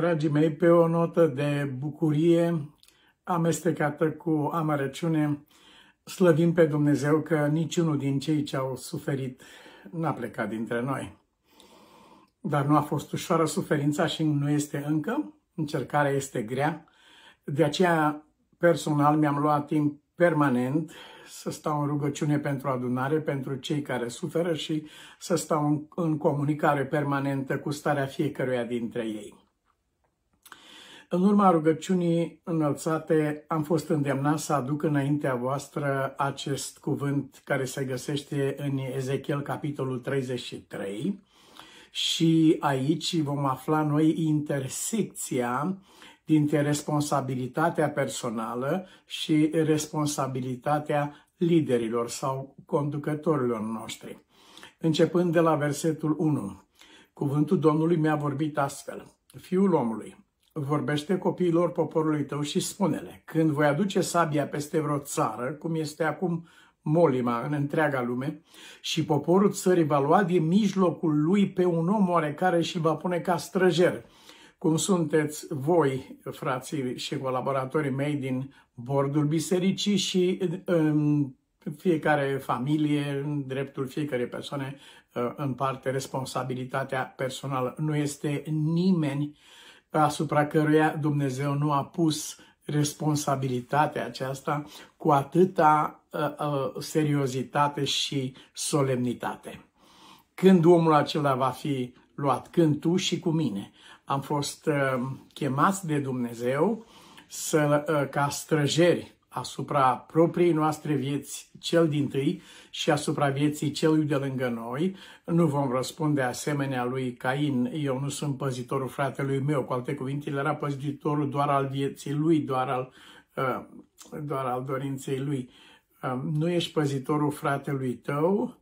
Dragii mei, pe o notă de bucurie amestecată cu amărăciune, slăvim pe Dumnezeu că niciunul din cei ce au suferit n-a plecat dintre noi. Dar nu a fost ușoară suferința și nu este încă, încercarea este grea, de aceea personal mi-am luat timp permanent să stau în rugăciune pentru adunare, pentru cei care suferă și să stau în, comunicare permanentă cu starea fiecăruia dintre ei. În urma rugăciunii înălțate am fost îndemnat să aduc înaintea voastră acest cuvânt care se găsește în Ezechiel capitolul 33 și aici vom afla noi intersecția dintre responsabilitatea personală și responsabilitatea liderilor sau conducătorilor noștri. Începând de la versetul 1, cuvântul Domnului mi-a vorbit astfel. Fiul omului, vorbește copiilor poporului tău și spune-le, când voi aduce sabia peste vreo țară, cum este acum molima în întreaga lume, și poporul țării va lua din mijlocul lui pe un om oarecare și va pune ca străjer, cum sunteți voi, frații și colaboratorii mei din bordul bisericii și în fiecare familie, în dreptul fiecare persoane uh, în parte responsabilitatea personală. Nu este nimeni uh, asupra căruia Dumnezeu nu a pus responsabilitatea aceasta cu atâta uh, seriozitate și solemnitate. Când omul acela va fi luat, când tu și cu mine am fost uh, chemați de Dumnezeu să, uh, ca străjeri asupra propriei noastre vieți cel din tâi și asupra vieții celui de lângă noi. Nu vom răspunde asemenea lui Cain, eu nu sunt păzitorul fratelui meu, cu alte cuvinte, el era păzitorul doar al vieții lui, doar al, uh, doar al dorinței lui. Uh, nu ești păzitorul fratelui tău,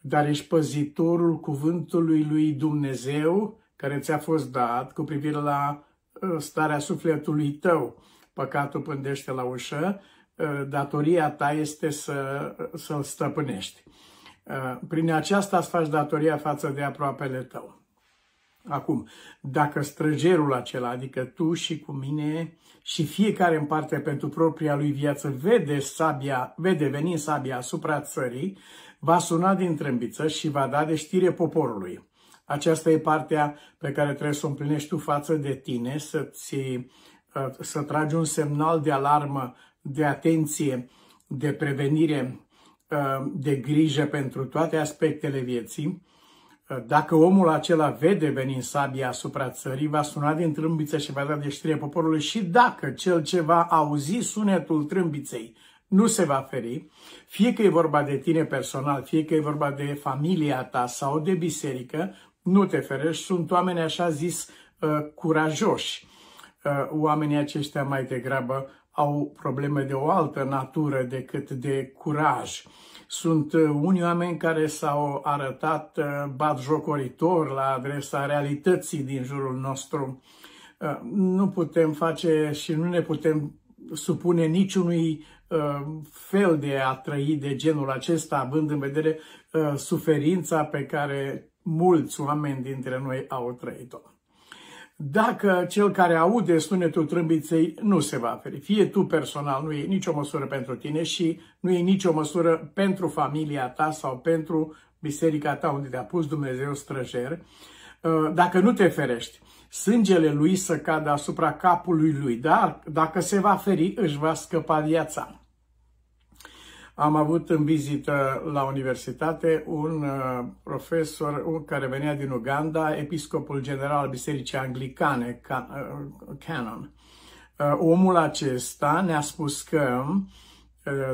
dar ești păzitorul cuvântului lui Dumnezeu care ți-a fost dat cu privire la uh, starea sufletului tău păcatul pândește la ușă, ă, datoria ta este să, să-l stăpânești. Ă, prin aceasta îți faci datoria față de aproapele tău. Acum, dacă străgerul acela, adică tu și cu mine și fiecare în parte pentru propria lui viață, vede, sabia, vede venind sabia asupra țării, va suna din trâmbiță și va da de știre poporului. Aceasta e partea pe care trebuie să o împlinești tu față de tine, să-ți Uh, să tragi un semnal de alarmă, de atenție, de prevenire, uh, de grijă pentru toate aspectele vieții. Uh, dacă omul acela vede venind sabia asupra țării, va suna din trâmbiță și va da de știre poporului și dacă cel ce va auzi sunetul trâmbiței nu se va feri, fie că e vorba de tine personal, fie că e vorba de familia ta sau de biserică, nu te ferești, sunt oameni așa zis curajoși oamenii aceștia mai degrabă au probleme de o altă natură decât de curaj. Sunt uh, unii oameni care s-au arătat uh, batjocoritor la adresa realității din jurul nostru. Uh, nu putem face și nu ne putem supune niciunui fel de a trăi de genul acesta, având în vedere suferința pe care mulți oameni dintre noi au trăit-o dacă cel care aude sunetul trâmbiței nu se va feri. Fie tu personal, nu e nicio măsură pentru tine și nu e nicio măsură pentru familia ta sau pentru biserica ta unde te-a pus Dumnezeu străjer, uh, dacă nu te ferești, sângele lui să cadă asupra capului lui, dar dacă se va feri, își va scăpa viața. Am avut în vizită la universitate un uh, profesor un care venea din Uganda, episcopul general al Bisericii Anglicane, uh, Canon. Uh, omul acesta ne-a spus că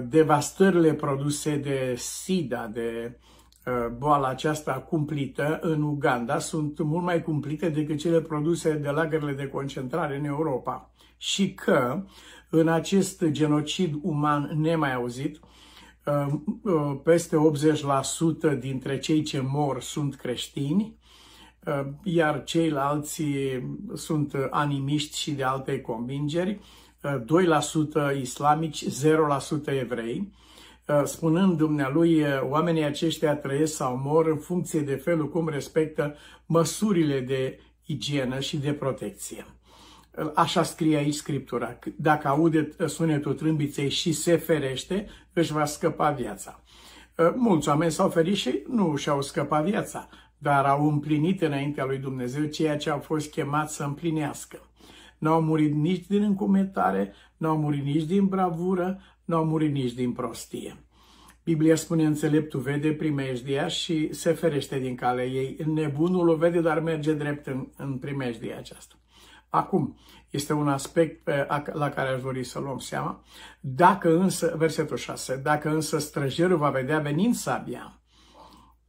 devastările produse de SIDA, de boala aceasta cumplită în Uganda sunt mult mai cumplite decât cele produse de lagările de concentrare în Europa și că în acest genocid uman nemai auzit Uh, uh, peste 80% dintre cei ce mor sunt creștini, uh, iar ceilalți sunt animiști și de alte convingeri, 2% islamici, 0% evrei. Spunând dumnealui, oamenii aceștia trăiesc sau mor în funcție de felul cum respectă măsurile de igienă și de protecție. Așa scrie aici Scriptura. Dacă aude sunetul trâmbiței și se ferește, își va scăpa viața. Uh, mulți oameni s-au ferit și nu și-au scăpat viața, dar au împlinit înaintea lui Dumnezeu ceea ce au fost chemați să împlinească. N-au murit nici din încumetare, n-au murit nici din bravură, n-au murit nici din prostie. Biblia spune înțeleptul vede primejdia și se ferește din calea ei. Nebunul o vede, dar merge drept în, în primejdia aceasta. Acum, este un aspect la care aș dori să luăm seama. Dacă însă, versetul 6, dacă însă străjerul va vedea venind sabia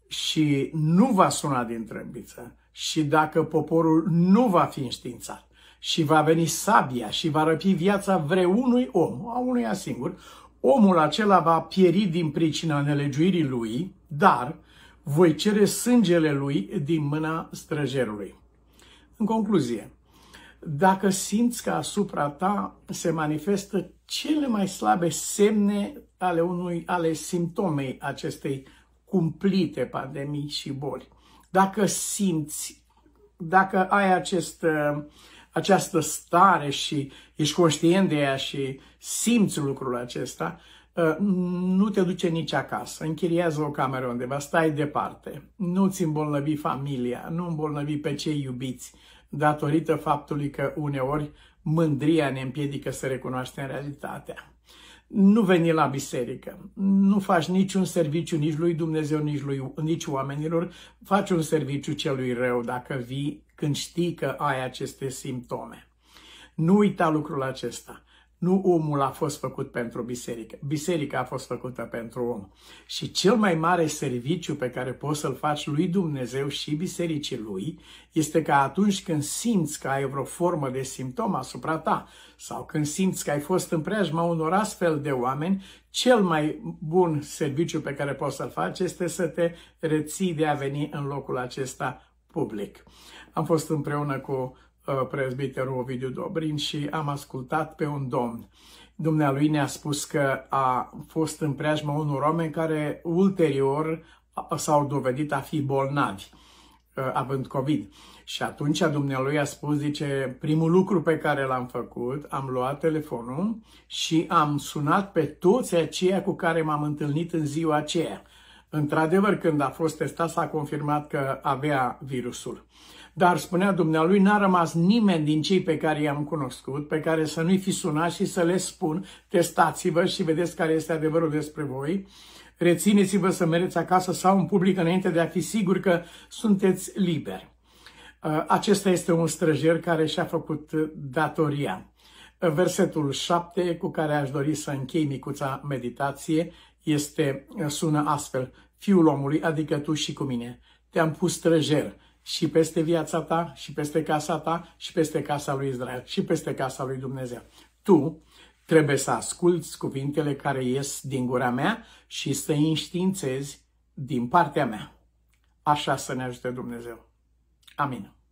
și nu va suna din trâmbiță și dacă poporul nu va fi înștiințat și va veni sabia și va răpi viața vreunui om, a unuia singur, omul acela va pieri din pricina nelegiuirii lui, dar voi cere sângele lui din mâna străjerului. În concluzie, dacă simți că asupra ta se manifestă cele mai slabe semne ale, unui, ale simptomei acestei cumplite pandemii și boli. Dacă simți, dacă ai acest, această stare și ești conștient de ea și simți lucrul acesta, nu te duce nici acasă, închiriază o cameră undeva, stai departe, nu-ți îmbolnăvi familia, nu îmbolnăvi pe cei iubiți, datorită faptului că uneori mândria ne împiedică să recunoaștem realitatea. Nu veni la biserică, nu faci niciun serviciu nici lui Dumnezeu, nici, lui, nici oamenilor, faci un serviciu celui rău dacă vii când știi că ai aceste simptome. Nu uita lucrul acesta. Nu omul a fost făcut pentru biserică, biserica a fost făcută pentru om. Și cel mai mare serviciu pe care poți să-l faci lui Dumnezeu și bisericii lui este că atunci când simți că ai vreo formă de simptom asupra ta sau când simți că ai fost în preajma unor astfel de oameni, cel mai bun serviciu pe care poți să-l faci este să te reții de a veni în locul acesta public. Am fost împreună cu Uh, prezbiterul Ovidiu Dobrin și am ascultat pe un domn. Dumnealui ne-a spus că a fost în preajma unor oameni care ulterior s-au dovedit a fi bolnavi uh, având COVID. Și atunci dumnealui a spus, zice, primul lucru pe care l-am făcut, am luat telefonul și am sunat pe toți aceia cu care m-am întâlnit în ziua aceea. Într-adevăr, când a fost testat, s-a confirmat că avea virusul. Dar, spunea dumnealui, n-a rămas nimeni din cei pe care i-am cunoscut, pe care să nu-i fi sunat și să le spun, testați-vă și vedeți care este adevărul despre voi, rețineți-vă să mergeți acasă sau în public înainte de a fi sigur că sunteți liberi. Uh, acesta este un străjer care și-a făcut datoria. Versetul 7, cu care aș dori să închei micuța meditație, este, sună astfel, Fiul omului, adică tu și cu mine, te-am pus străjer și peste viața ta, și peste casa ta, și peste casa lui Israel, și peste casa lui Dumnezeu. Tu trebuie să asculți cuvintele care ies din gura mea și să înștiințezi din partea mea. Așa să ne ajute Dumnezeu. Amin.